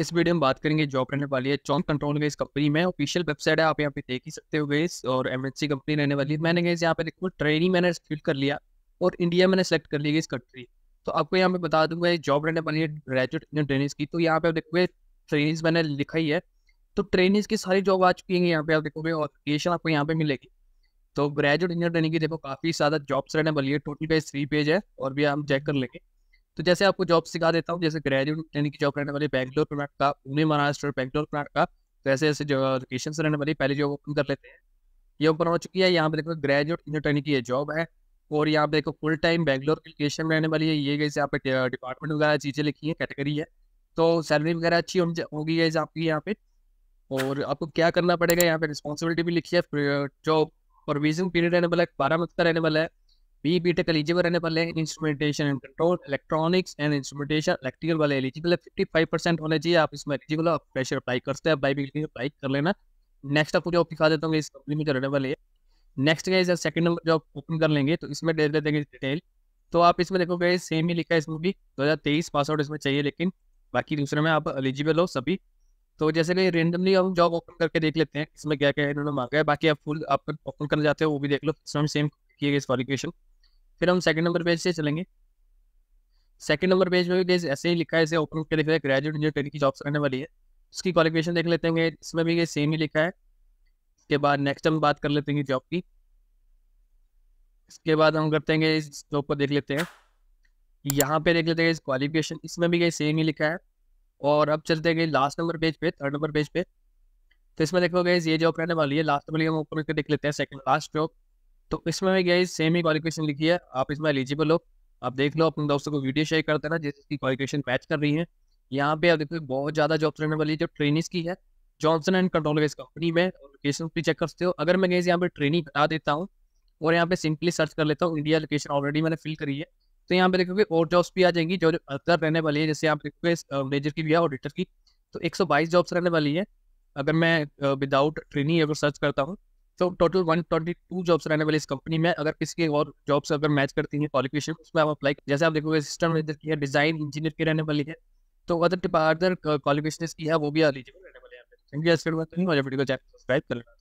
इस वीडियो में बात करेंगे जॉब रहने वाली है चौंक कंट्रोल में इस कंपनी में ऑफिशियल वेबसाइट है आप यहाँ पे देख ही सकते हो गए और एमएनसी कंपनी रहने वाली है मैंने गई यहाँ पे देखो ट्रेनिंग मैंने सिलेक्ट कर लिया और इंडिया मैंने सेलेक्ट कर लिया इस कंट्री तो आपको यहाँ पे बता दूंगा जॉब रहने वाली है ग्रेजुएट इंडियन ट्रेनिंग की तो यहाँ पे आप देखोगे ट्रेनिंग मैंने लिखा ही है तो ट्रेनिंग की सारी जॉब आ चुकी है यहाँ पे आप देखोगे और आपको यहाँ पे मिलेगी तो ग्रेजुएट इंजीनियर ट्रेनिंग की देखो काफ़ी ज़्यादा जॉब्स रहने वाली है टोटल पेज थ्री पेज है और भी हम चेक कर लेंगे तो जैसे आपको जॉब सिखा देता हूँ जैसे ग्रेजुएट यानी कि जॉब रहने वाले बैंगलोर प्लांट का पुणे महाराष्ट्र बैंगलोर प्लांट का तो ऐसे ऐसे जो लोकेशन रहने वाली पहले जॉब ओपन कर लेते हैं ये ओपन हो चुकी है यहाँ पे देखो ग्रेजुएट इंजीनियर की ये जॉब है और यहाँ पे देखो फुल टाइम बैंगलोर की लोकेशन रहने वाली है ये गई यहाँ पे डिपार्टमेंट वगैरह चीज़ें लिखी है कैटेगरी है तो सैलरी वगैरह अच्छी होगी गई आपकी यहाँ पे और आपको क्या करना पड़ेगा यहाँ पे रिस्पॉन्सिबिलिटी भी लिखी है जॉब प्रोविजन पीरियड रहने वाला है बारह मंथ का रहने वाला है बी बी टेक एलिजिबल रहने वाले instrumentation and control electronics and instrumentation electrical वाले एलिजिबल है फिफ्टी फाइव परसेंट होने चाहिए आप इसमें एलिजिबल हो फ्रेशर अप्लाई करते हैं बाई बी अप्लाई कर लेना नेक्स्ट आपको जॉब दिखा देता हूँ इस कंपनी में जो रहने वाले नेक्स्ट गए सेकंड नंबर जॉब ओपन कर लेंगे तो इसमें दे देंगे डिटेल तो आप इसमें देखोगे सेम ही लिखा है इसमें भी दो हज़ार तेईस पासआउट इसमें चाहिए लेकिन बाकी दूसरे में आप एलिजिबल हो सभी तो जैसे कि रेंडमली हम जॉब ओपन करके देख लेते हैं इसमें क्या क्या इन्होंने मांगा है बाकी आप फुल आप ओपन करना चाहते हो वो भी देख लो इसमें सेम किए गए क्वालिफिकेशन फिर हम सेकंड नंबर पेज से चलेंगे सेकंड नंबर पेज में भी ऐसे ही लिखा है ऐसे ओपन के लिखा है ग्रेजुएट इंजीनियर की जॉब्स करने वाली है उसकी क्वालिफिकेशन देख लेते हैं इसमें भी ये सेम ही लिखा है इसके बाद नेक्स्ट हम बात कर लेते हैं जॉब की इसके बाद हम करते हैं इस जॉब को देख लेते हैं यहाँ पे देख लेते हैं इस क्वालिफिकेशन इसमें भी सेम ही लिखा है और अब चलते हैं लास्ट नंबर पेज पे थर्ड नंबर पेज पे तो इसमें देखोगे ये जॉब रहने वाली है लास्ट नंबर हम ओपन करके देख लेते हैं सेकंड लास्ट जॉब तो इसमें मैं गई सेम ही क्वालिफिकेशन लिखी है आप इसमें एलिजिबल हो आप देख लो अपने दोस्तों को वीडियो शेयर करते ना जिसकी क्वालिफिकेशन मैच कर रही है यहाँ पे आप देखो बहुत ज़्यादा जॉब्स रहने वाली है जो ट्रेनिंग की है जॉनसन एंड कंट्रोल कंपनी में लोकेशन भी चेक करते हो अगर मैं गई यहाँ पे ट्रेनिंग हटा देता हूँ और यहाँ पे सिंपली सर्च कर लेता हूँ इंडिया लोकेशन ऑलरेडी मैंने फिल करी है तो यहाँ पे देखोगे और जॉब्स भी आ जाएंगी जो अदर रहने वाली है जैसे आप देखोगे मैनेजर की भी है ऑडिटर की तो 122 जॉब्स रहने वाली है अगर मैं विदाउट ट्रेनिंग अगर सर्च करता हूँ तो total one twenty two jobs रहने वाली इस कंपनी में अगर किसी और जॉब्स अगर मैच करती है क्वालिफिकेशन उसमें आप अप्लाई जैसे आप देखोगे सिस्टम मैनेजर की है डिजाइन इंजीनियर की रहने वाली है तो अदर अदर क्वालिफिकेशन की है वो भी एलिजिबल रहने थैंक यू सब्सक्राइब